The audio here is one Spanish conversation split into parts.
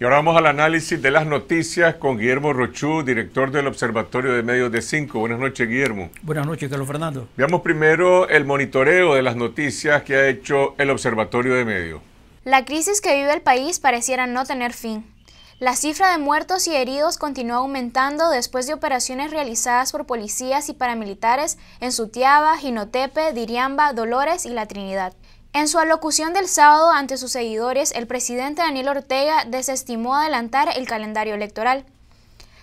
Y ahora vamos al análisis de las noticias con Guillermo Rochú, director del Observatorio de Medios de Cinco. Buenas noches, Guillermo. Buenas noches, Carlos Fernando. Veamos primero el monitoreo de las noticias que ha hecho el Observatorio de Medios. La crisis que vive el país pareciera no tener fin. La cifra de muertos y heridos continúa aumentando después de operaciones realizadas por policías y paramilitares en Sutiaba, Jinotepe, Diriamba, Dolores y La Trinidad. En su alocución del sábado ante sus seguidores, el presidente Daniel Ortega desestimó adelantar el calendario electoral.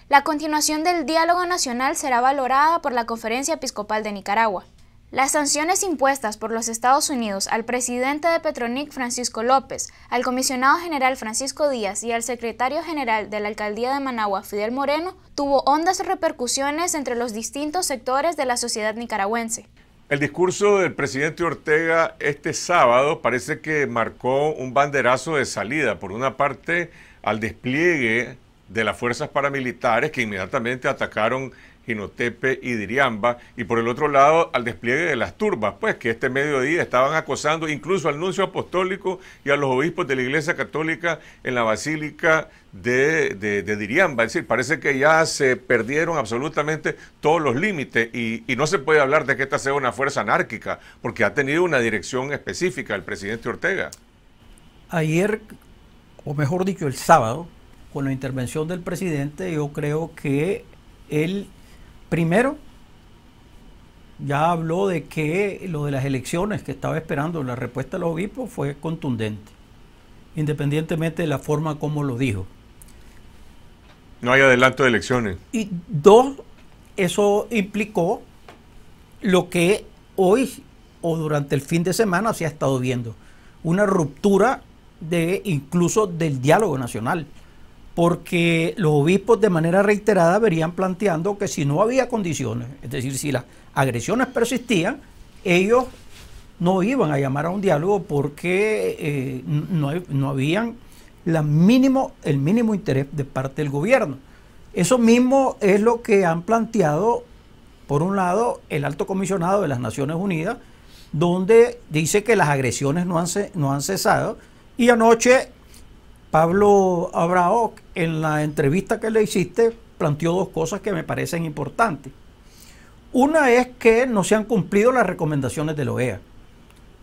La continuación del diálogo nacional será valorada por la Conferencia Episcopal de Nicaragua. Las sanciones impuestas por los Estados Unidos al presidente de Petronic Francisco López, al comisionado general Francisco Díaz y al secretario general de la alcaldía de Managua Fidel Moreno tuvo hondas repercusiones entre los distintos sectores de la sociedad nicaragüense. El discurso del presidente Ortega este sábado parece que marcó un banderazo de salida, por una parte, al despliegue de las fuerzas paramilitares que inmediatamente atacaron Ginotepe y Diriamba, y por el otro lado al despliegue de las turbas, pues que este mediodía estaban acosando incluso al nuncio apostólico y a los obispos de la Iglesia Católica en la Basílica de, de, Diriamba. Es decir, parece que ya se perdieron absolutamente todos los límites y, y, no se puede hablar de que esta sea una fuerza anárquica, porque ha tenido una dirección específica el presidente Ortega. Ayer, o mejor dicho, el sábado, con la intervención del presidente, yo creo que él, primero, ya habló de que lo de las elecciones que estaba esperando, la respuesta de los obispos fue contundente, independientemente de la forma como lo dijo. No hay adelanto de elecciones. Y dos, eso implicó lo que hoy o durante el fin de semana se ha estado viendo, una ruptura de incluso del diálogo nacional, porque los obispos de manera reiterada verían planteando que si no había condiciones, es decir, si las agresiones persistían, ellos no iban a llamar a un diálogo porque eh, no, no habían mínimo, el mínimo interés de parte del gobierno. Eso mismo es lo que han planteado, por un lado, el alto comisionado de las Naciones Unidas, donde dice que las agresiones no han, no han cesado. Y anoche, Pablo Abrao, en la entrevista que le hiciste, planteó dos cosas que me parecen importantes. Una es que no se han cumplido las recomendaciones de la OEA.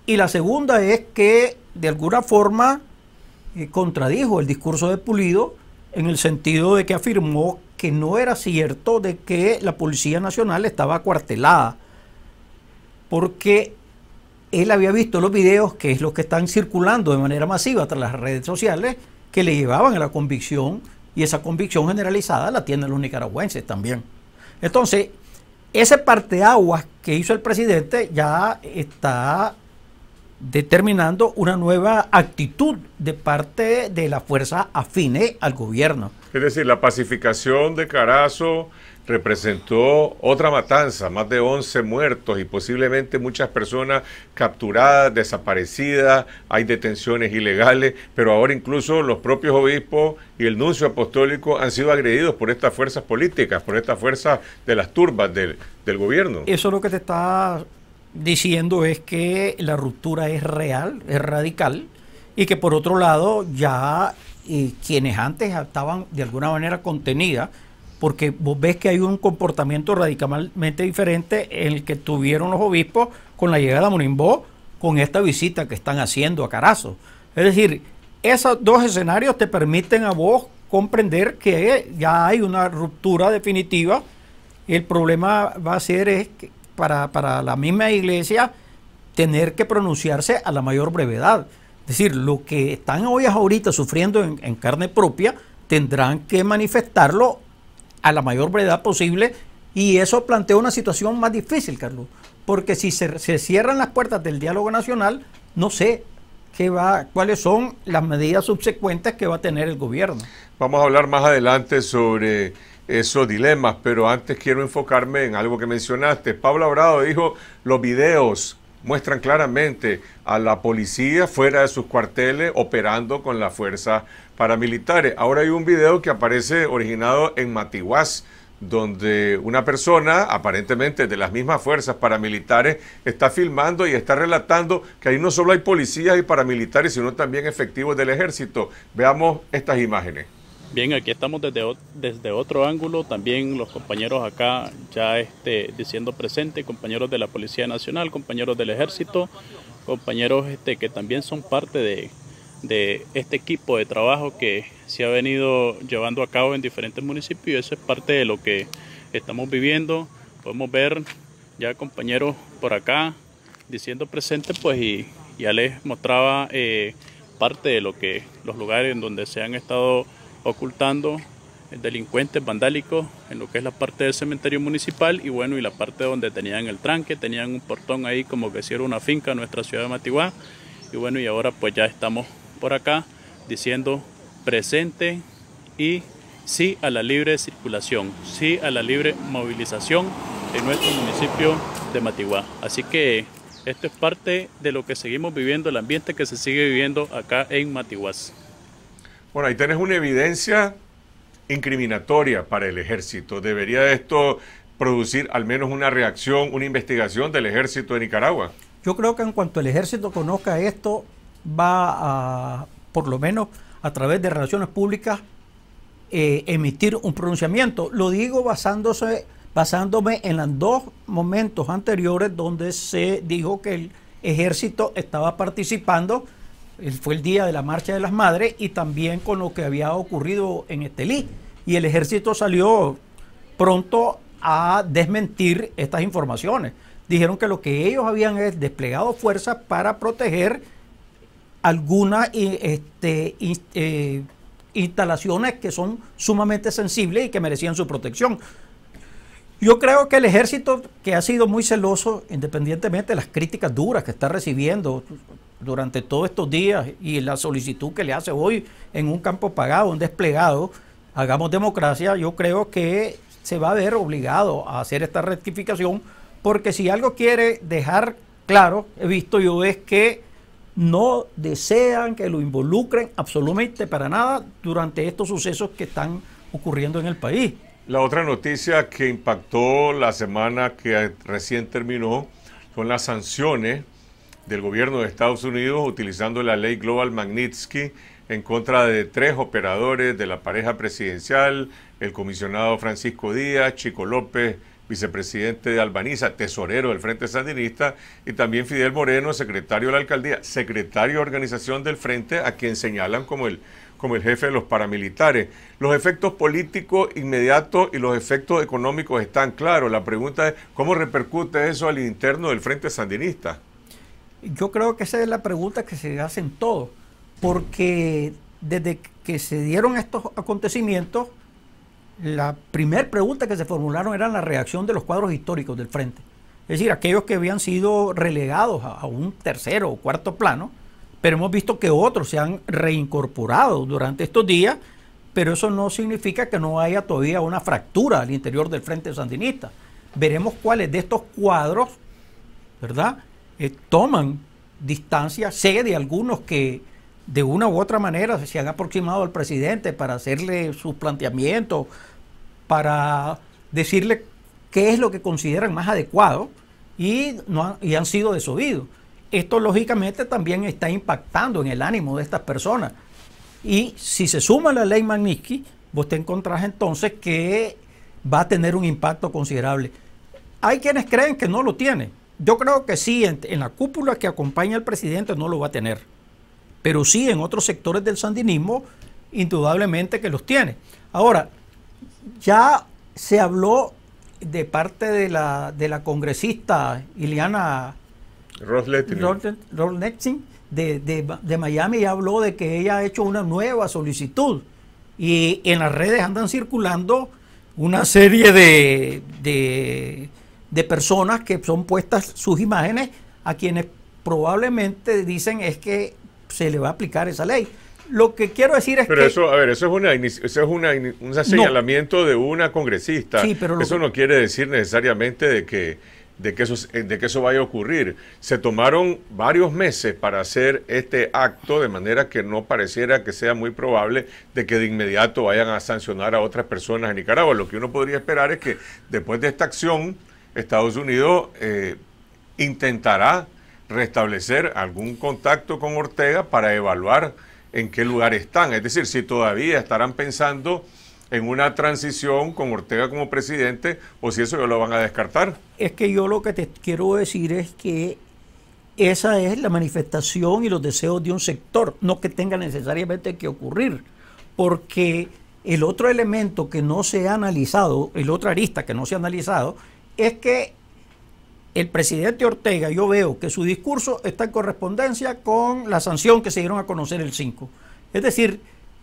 Y la segunda es que, de alguna forma, eh, contradijo el discurso de Pulido en el sentido de que afirmó que no era cierto de que la Policía Nacional estaba cuartelada, porque él había visto los videos, que es los que están circulando de manera masiva tras las redes sociales, que le llevaban a la convicción, y esa convicción generalizada la tienen los nicaragüenses también. Entonces, ese parteaguas que hizo el presidente ya está determinando una nueva actitud de parte de la fuerza afine al gobierno. Es decir, la pacificación de Carazo representó otra matanza, más de 11 muertos y posiblemente muchas personas capturadas, desaparecidas, hay detenciones ilegales, pero ahora incluso los propios obispos y el nuncio apostólico han sido agredidos por estas fuerzas políticas, por estas fuerzas de las turbas del, del gobierno. Eso es lo que te está diciendo es que la ruptura es real, es radical, y que por otro lado ya eh, quienes antes estaban de alguna manera contenidas, porque vos ves que hay un comportamiento radicalmente diferente en el que tuvieron los obispos con la llegada de Monimbó, con esta visita que están haciendo a Carazo. Es decir, esos dos escenarios te permiten a vos comprender que ya hay una ruptura definitiva. El problema va a ser es que, para, la misma iglesia tener que pronunciarse a la mayor brevedad. Es decir, lo que están hoy ahorita sufriendo en, carne propia, tendrán que manifestarlo a la mayor brevedad posible y eso plantea una situación más difícil, Carlos, porque si se, se cierran las puertas del diálogo nacional, no sé qué va, cuáles son las medidas subsecuentes que va a tener el gobierno. Vamos a hablar más adelante sobre esos dilemas, pero antes quiero enfocarme en algo que mencionaste. Pablo Abrado dijo, los videos muestran claramente a la policía fuera de sus cuarteles operando con las fuerzas paramilitares. Ahora hay un video que aparece originado en matiwas, donde una persona, aparentemente de las mismas fuerzas paramilitares, está filmando y está relatando que ahí no solo hay policías y paramilitares, sino también efectivos del ejército. Veamos estas imágenes. Bien, aquí estamos desde, desde, otro ángulo, también los compañeros acá ya este, diciendo presente, compañeros de la Policía Nacional, compañeros del Ejército, compañeros este, que también son parte de, este equipo de trabajo que se ha venido llevando a cabo en diferentes municipios eso es parte de lo que estamos viviendo. Podemos ver ya compañeros por acá diciendo presente, pues y ya les mostraba eh, parte de lo que los lugares en donde se han estado ocultando delincuentes vandálicos en lo que es la parte del cementerio municipal y bueno, y la parte donde tenían el tranque, tenían un portón ahí como que hicieron una finca en nuestra ciudad de Matiguá. Y bueno, y ahora pues ya estamos por acá diciendo presente y sí a la libre circulación, sí a la libre movilización en nuestro municipio de Matiguá. Así que esto es parte de lo que seguimos viviendo, el ambiente que se sigue viviendo acá en Matihuás... Bueno, ahí tenés una evidencia incriminatoria para el ejército. ¿Debería esto producir al menos una reacción, una investigación del ejército de Nicaragua? Yo creo que en cuanto el ejército conozca esto, va a, por lo menos a través de relaciones públicas, eh, emitir un pronunciamiento. Lo digo basándose, basándome en los dos momentos anteriores donde se dijo que el ejército estaba participando fue el día de la marcha de las madres y también con lo que había ocurrido en Estelí. Y el ejército salió pronto a desmentir estas informaciones. Dijeron que lo que ellos habían es desplegado fuerzas para proteger algunas eh, este, eh, instalaciones que son sumamente sensibles y que merecían su protección. Yo creo que el ejército, que ha sido muy celoso, independientemente de las críticas duras que está recibiendo durante todos estos días y la solicitud que le hace hoy en un campo pagado, un desplegado, hagamos democracia, yo creo que se va a ver obligado a hacer esta rectificación, porque si algo quiere dejar claro, he visto yo, es que no desean que lo involucren absolutamente para nada durante estos sucesos que están ocurriendo en el país. La otra noticia que impactó la semana que recién terminó son las sanciones del gobierno de Estados Unidos utilizando la ley Global Magnitsky en contra de tres operadores de la pareja presidencial, el comisionado Francisco Díaz, Chico López, vicepresidente de Albaniza, tesorero del Frente Sandinista, y también Fidel Moreno, secretario de la alcaldía, secretario de organización del Frente, a quien señalan como el, como el jefe de los paramilitares. Los efectos políticos inmediatos y los efectos económicos están claros. La pregunta es, ¿cómo repercute eso al interno del Frente Sandinista? Yo creo que esa es la pregunta que se hacen todos, porque desde que se dieron estos acontecimientos, la primera pregunta que se formularon era la reacción de los cuadros históricos del frente. Es decir, aquellos que habían sido relegados a, a un tercero o cuarto plano, pero hemos visto que otros se han reincorporado durante estos días, pero eso no significa que no haya todavía una fractura al interior del Frente Sandinista. Veremos cuáles de estos cuadros, ¿verdad? Eh, toman distancia, sé de algunos que de una u otra manera se han aproximado al presidente para hacerle sus planteamientos, para decirle qué es lo que consideran más adecuado y, no han, y han sido desoídos. Esto lógicamente también está impactando en el ánimo de estas personas. Y si se suma la ley Magnitsky, vos te encontrás entonces que va a tener un impacto considerable. Hay quienes creen que no lo tiene, yo creo que sí, en, la cúpula que acompaña al presidente no lo va a tener, pero sí en otros sectores del sandinismo, indudablemente que los tiene. Ahora, ya se habló de parte de la, de la congresista Ileana Rosnexin de, de, Miami, y habló de que ella ha hecho una nueva solicitud y en las redes andan circulando una serie de, de de personas que son puestas sus imágenes a quienes probablemente dicen es que se le va a aplicar esa ley. Lo que quiero decir es que... Pero eso, a ver, eso es, una, eso es un señalamiento de una congresista. Sí, pero eso no quiere decir necesariamente de que, de, que eso, de que eso vaya a ocurrir. Se tomaron varios meses para hacer este acto de manera que no pareciera que sea muy probable de que de inmediato vayan a sancionar a otras personas en Nicaragua. Lo que uno podría esperar es que después de esta acción Estados Unidos eh, intentará restablecer algún contacto con Ortega para evaluar en qué lugar están. Es decir, si todavía estarán pensando en una transición con Ortega como presidente o si eso ya lo van a descartar. Es que yo lo que te quiero decir es que esa es la manifestación y los deseos de un sector, no que tenga necesariamente que ocurrir, porque el otro elemento que no se ha analizado, el otro arista que no se ha analizado, es que el presidente Ortega, yo veo que su discurso está en correspondencia con la sanción que se dieron a conocer el 5. Es decir,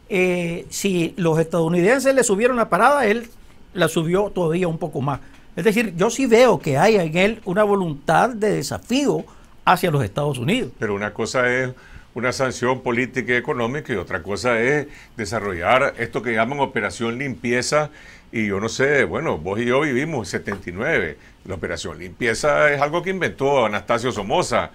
eh, si los estadounidenses le subieron la parada, él la subió todavía un poco más. Es decir, yo sí veo que hay en él una voluntad de desafío hacia los Estados Unidos. Pero una cosa es una sanción política y económica y otra cosa es desarrollar esto que llaman operación limpieza y yo no sé, bueno, vos y yo vivimos en 79, la operación limpieza es algo que inventó Anastasio Somoza,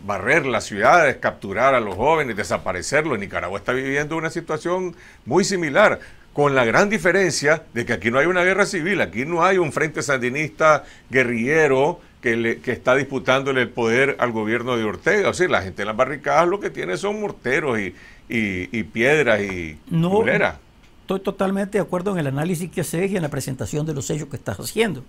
barrer las ciudades, capturar a los jóvenes, desaparecerlos. Nicaragua está viviendo una situación muy similar con la gran diferencia de que aquí no hay una guerra civil, aquí no hay un frente sandinista guerrillero que, le, que está disputándole el poder al gobierno de Ortega. O sea, la gente en las barricadas lo que tiene son morteros y, piedras y no, Estoy totalmente de acuerdo en el análisis que haces y en la presentación de los sellos que estás haciendo.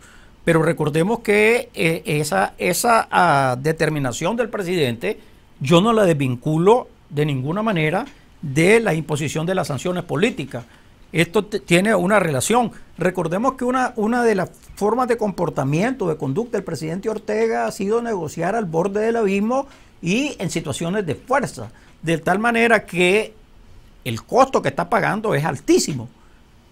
Pero recordemos que eh, esa, esa ah, determinación del presidente yo no la desvinculo de ninguna manera de la imposición de las sanciones políticas. Esto tiene una relación. Recordemos que una, una de las formas de comportamiento, de conducta del presidente Ortega ha sido negociar al borde del abismo y en situaciones de fuerza, de tal manera que el costo que está pagando es altísimo.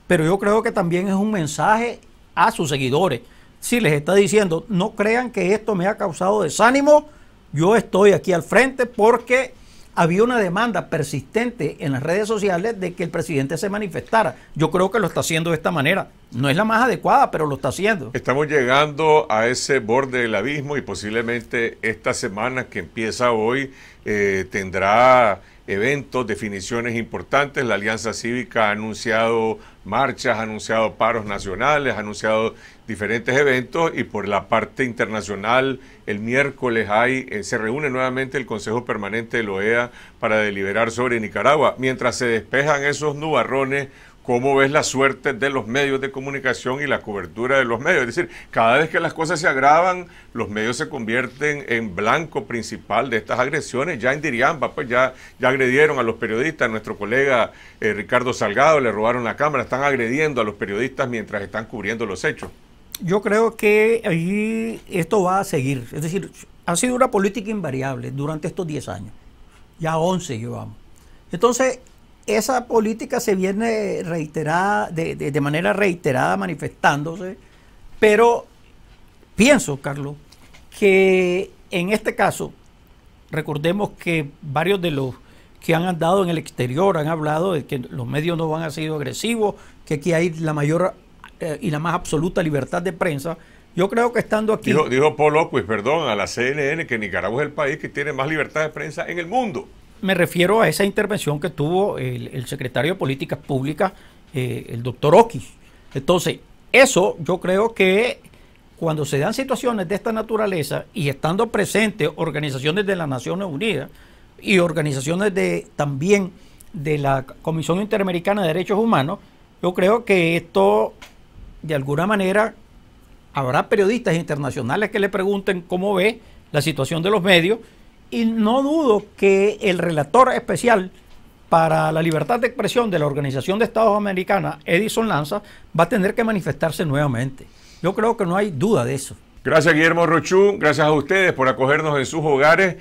Pero yo creo que también es un mensaje a sus seguidores. Si les está diciendo, no crean que esto me ha causado desánimo, yo estoy aquí al frente porque había una demanda persistente en las redes sociales de que el presidente se manifestara. Yo creo que lo está haciendo de esta manera. No es la más adecuada, pero lo está haciendo. Estamos llegando a ese borde del abismo y posiblemente esta semana que empieza hoy eh, tendrá eventos, definiciones importantes. La Alianza Cívica ha anunciado marchas, ha anunciado paros nacionales, ha anunciado diferentes eventos y por la parte internacional, el miércoles hay, eh, se reúne nuevamente el Consejo Permanente de la OEA para deliberar sobre Nicaragua. Mientras se despejan esos nubarrones, ¿cómo ves la suerte de los medios de comunicación y la cobertura de los medios? Es decir, cada vez que las cosas se agravan, los medios se convierten en blanco principal de estas agresiones. Ya en Diriamba, pues ya, ya agredieron a los periodistas, nuestro colega eh, Ricardo Salgado le robaron la cámara, están agrediendo a los periodistas mientras están cubriendo los hechos. Yo creo que ahí esto va a seguir. Es decir, ha sido una política invariable durante estos 10 años. Ya 11 llevamos. Entonces, esa política se viene reiterada, de, de, de manera reiterada manifestándose, pero pienso, Carlos, que en este caso, recordemos que varios de los que han andado en el exterior han hablado de que los medios no van a ser agresivos, que aquí hay la mayor eh, y la más absoluta libertad de prensa. Yo creo que estando aquí. Dijo, Paul Oquis, perdón, a la CNN, que Nicaragua es el país que tiene más libertad de prensa en el mundo. Me refiero a esa intervención que tuvo el, secretario de Políticas Públicas, eh, el doctor Oquis. Entonces, eso yo creo que cuando se dan situaciones de esta naturaleza y estando presentes organizaciones de las Naciones Unidas y organizaciones de también de la Comisión Interamericana de Derechos Humanos, yo creo que esto de alguna manera habrá periodistas internacionales que le pregunten cómo ve la situación de los medios y no dudo que el relator especial para la libertad de expresión de la Organización de Estados Americanos, Edison Lanza, va a tener que manifestarse nuevamente. Yo creo que no hay duda de eso. Gracias Guillermo Rochú, gracias a ustedes por acogernos en sus hogares.